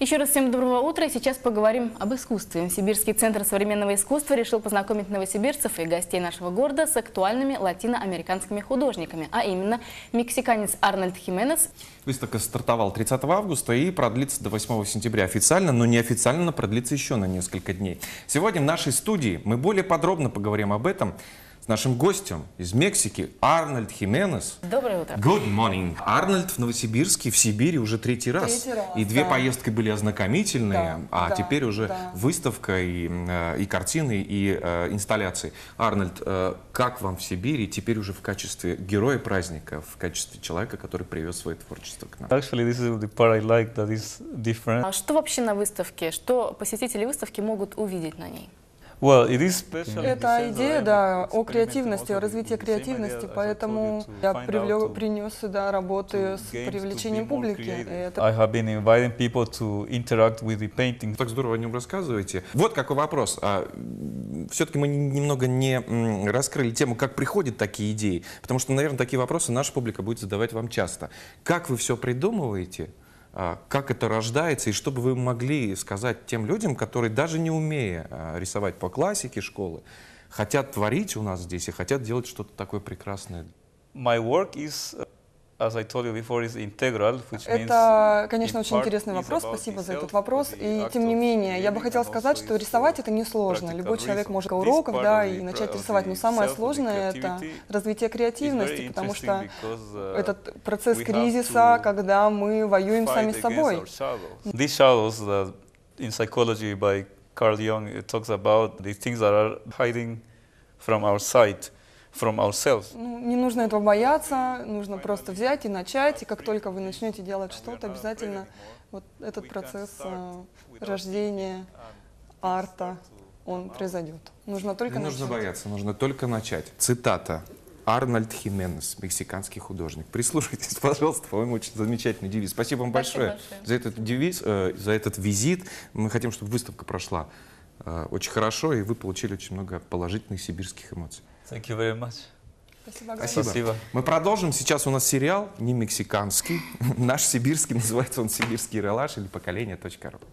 Еще раз всем доброго утра. Сейчас поговорим об искусстве. Сибирский центр современного искусства решил познакомить новосибирцев и гостей нашего города с актуальными латиноамериканскими художниками, а именно мексиканец Арнольд Хименес. Выставка стартовала 30 августа и продлится до 8 сентября официально, но неофициально продлится еще на несколько дней. Сегодня в нашей студии мы более подробно поговорим об этом с нашим гостем из Мексики Арнольд Хименес. Доброе утро. Good morning. Арнольд в Новосибирске, в Сибири уже третий раз. Третий раз и две да. поездки были ознакомительные, да, а да, теперь уже да. выставка и, э, и картины, и э, инсталляции. Арнольд, э, как вам в Сибири теперь уже в качестве героя праздника, в качестве человека, который привез свое творчество к нам? Actually, this is the part I like that is different. А что вообще на выставке? Что посетители выставки могут увидеть на ней? Это идея, да, о креативности, о развитии креативности, поэтому я привлек, принес сюда работы с привлечением публики. Так здорово о нем рассказываете. Вот какой вопрос. А, Все-таки мы немного не раскрыли тему, как приходят такие идеи, потому что, наверное, такие вопросы наша публика будет задавать вам часто. Как вы все придумываете? А, как это рождается, и чтобы вы могли сказать тем людям, которые даже не умея а, рисовать по классике школы, хотят творить у нас здесь и хотят делать что-то такое прекрасное. My work is as I told you before, is integral, which means это, конечно, очень интересный вопрос. Спасибо за этот вопрос. И тем не менее, я бы хотела сказать, что рисовать это несложно. Любой человек может уроков, да, и начать рисовать. Но самое сложное это развитие креативности, потому что uh, этот процесс кризиса, когда мы воюем сами с собой. These shadows that uh, in psychology by Carl Jung talks about the things that are hiding from our sight from ourselves. Ну, не нужно этого бояться, нужно просто взять и начать, и как только вы начнете делать что-то, обязательно вот этот процесс э, рождения арта, он произойдет. Нужно только не начать. нужно бояться, нужно только начать. Цитата. Арнольд Хименес, мексиканский художник. Прислушайтесь, пожалуйста, по-моему, очень замечательный девиз. Спасибо вам большое, большое за этот девиз, э, за этот визит. Мы хотим, чтобы выставка прошла э, очень хорошо, и вы получили очень много положительных сибирских эмоций. Thank you very much. Спасибо, Спасибо. Спасибо. Мы продолжим. Сейчас у нас сериал не мексиканский, наш сибирский, называется он «Сибирский релаш» или «Поколение.ру».